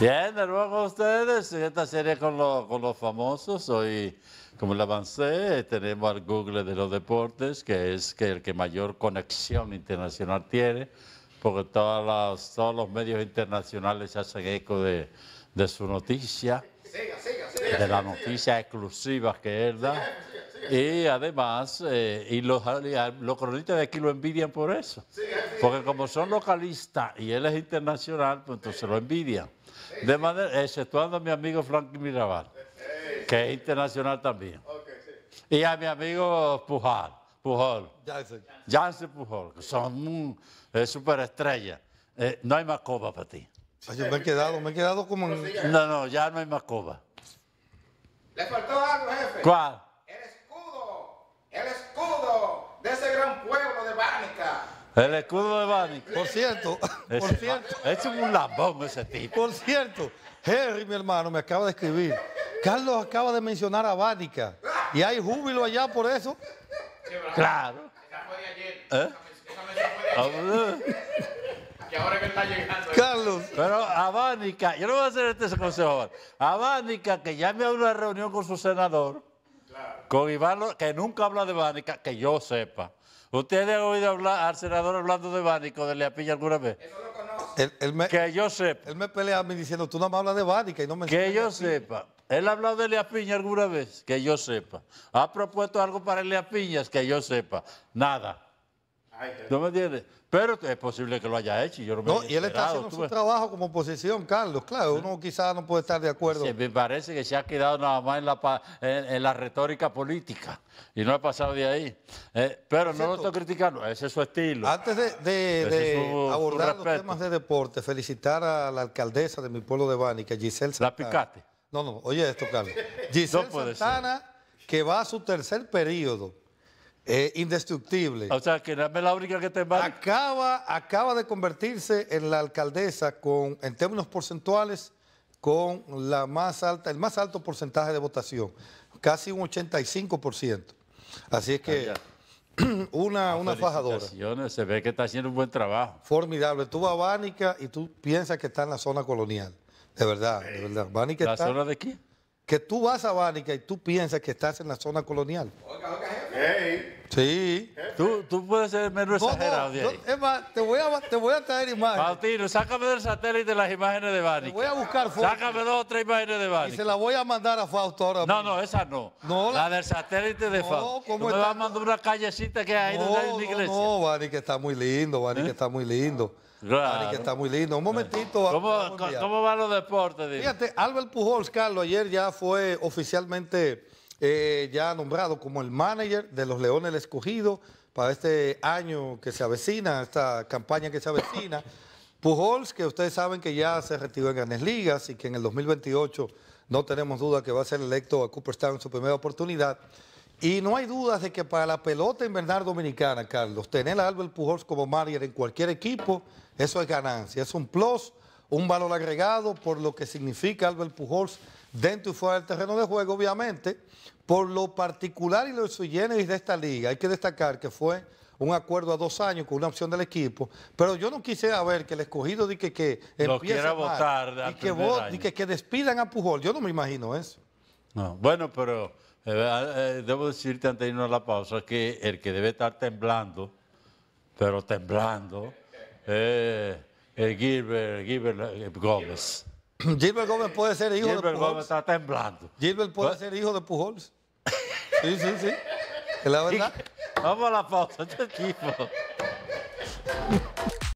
Bien, de nuevo a ustedes, esta serie con, los famosos, hoy como le avancé, tenemos al Google de los deportes, que es el que mayor conexión internacional tiene, porque todas todos los medios internacionales hacen eco de, su noticia, de las noticias exclusivas que él da. Y además, eh, y los, los de aquí lo envidian por eso. Porque como son localistas y él es internacional, pues entonces lo envidian. De manera, exceptuando a mi amigo Frank Mirabal, que es internacional también. y a mi amigo Pujol, Jansen, Pujol, que son eh, superestrellas. Eh, no hay más coba para ti. yo me he quedado, me he quedado como... En... No, no, ya no hay más coba. ¿Le faltó algo, jefe? ¿Cuál? El escudo de Bani. Por cierto, por cierto. Es un lambón ese tipo. Por cierto, Henry, mi hermano, me acaba de escribir. Carlos acaba de mencionar a Vánica. ¿Y hay júbilo allá por eso? claro. ¿Eh? Que ahora que está llegando. Carlos. Pero a Vánica, yo no voy a hacer este consejo A que llame a una reunión con su senador, claro. con Iván, que nunca habla de Vánica, que yo sepa. ¿Usted ha oído hablar al senador hablando de Bánico, de Piña alguna vez? que yo sepa. Él me pelea a mí diciendo, tú no me hablas de Vánica y no me... Que yo sepa. Él ha hablado de Lea Piña alguna vez, que yo sepa. Ha propuesto algo para Lea que yo sepa. Nada. ¿No me entiendes? Pero es posible que lo haya hecho y yo no y él está haciendo su trabajo como oposición, Carlos. Claro, uno quizás no puede estar de acuerdo. me parece que se ha quedado nada más en la, en, la retórica política y no ha pasado de ahí. Eh, pero no lo estoy criticando, ese es su estilo. Antes de, abordar los temas de deporte, felicitar a la alcaldesa de mi pueblo de Bánica, Giselle Santana. La picaste. No, no, oye esto, Carlos. Giselle Santana, que va a su tercer periodo indestructible. O sea, que la única que te va. Acaba, acaba de convertirse en la alcaldesa con, en términos porcentuales, con la más alta, el más alto porcentaje de votación, casi un 85%. Así es que una, ah, una fajadora. Se ve que está haciendo un buen trabajo. Formidable. Tú vas a Bánica y tú piensas que está en la zona colonial. De verdad, de verdad. ¿La zona de qué? Que tú vas a Bánica y tú piensas que estás en la zona colonial. Sí, tú, puedes ser menos exagerado es más, te voy, a, te voy a traer imágenes. Faustino, sácame del satélite las imágenes de Bani. Voy a buscar fotos. Sácame dos o tres imágenes de Bani. Y se las voy a mandar a Fausto ahora. No, mismo. no, esa no. no la... del satélite de Fausto. ¿cómo tú me vas a mandar una callecita que hay donde hay una iglesia. No, Bani, que está muy lindo, Bani, que ¿Eh? está muy lindo. Claro. Bani, que está muy lindo. Un momentito. ¿Cómo, ¿cómo van los deportes? Fíjate, Álvaro Pujols, Carlos, ayer ya fue oficialmente eh, ya nombrado como el manager de los Leones el Escogido para este año que se avecina, esta campaña que se avecina. Pujols, que ustedes saben que ya se retiró en Grandes Ligas y que en el 2028 no tenemos duda que va a ser electo a Cooperstown en su primera oportunidad. Y no hay dudas de que para la pelota invernal dominicana, Carlos, tener a Albert Pujols como manager en cualquier equipo, eso es ganancia, es un plus, un valor agregado por lo que significa Albert Pujols dentro y fuera del terreno de juego, obviamente, por lo particular y lo sui de esta liga, hay que destacar que fue un acuerdo a dos años con una opción del equipo, pero yo no quisiera ver que el escogido de que, que empiece votar y que, y que, despidan a Pujol. Yo no me imagino eso. bueno, pero eh, eh, eh, debo decirte antes de irnos a la pausa que el que debe estar temblando, pero temblando, es Gilbert, Gilbert Gómez. Gilbert Gómez puede ser hijo de Pujols. Gómez está temblando. Gilbert puede pues- ser hijo de Pujols. Sí, sí, sí. Es la verdad. Vamos a la pausa, este tipo.